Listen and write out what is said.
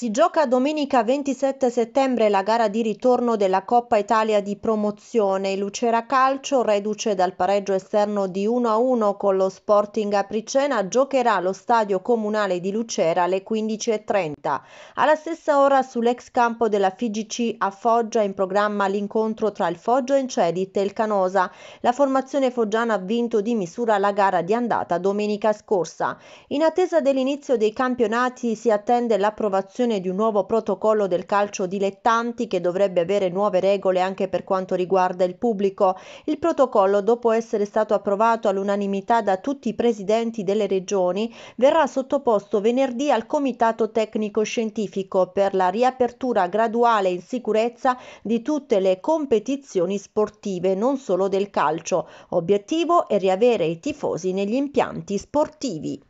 Si gioca domenica 27 settembre la gara di ritorno della Coppa Italia di promozione. Lucera Calcio, reduce dal pareggio esterno di 1-1 con lo Sporting Apricena, giocherà allo stadio comunale di Lucera alle 15.30. Alla stessa ora sull'ex campo della FIGC a Foggia in programma l'incontro tra il Foggia Cedit e il Canosa. La formazione foggiana ha vinto di misura la gara di andata domenica scorsa. In attesa dell'inizio dei campionati si attende l'approvazione approvazione di un nuovo protocollo del calcio dilettanti che dovrebbe avere nuove regole anche per quanto riguarda il pubblico. Il protocollo, dopo essere stato approvato all'unanimità da tutti i presidenti delle regioni, verrà sottoposto venerdì al Comitato Tecnico Scientifico per la riapertura graduale in sicurezza di tutte le competizioni sportive, non solo del calcio. Obiettivo è riavere i tifosi negli impianti sportivi.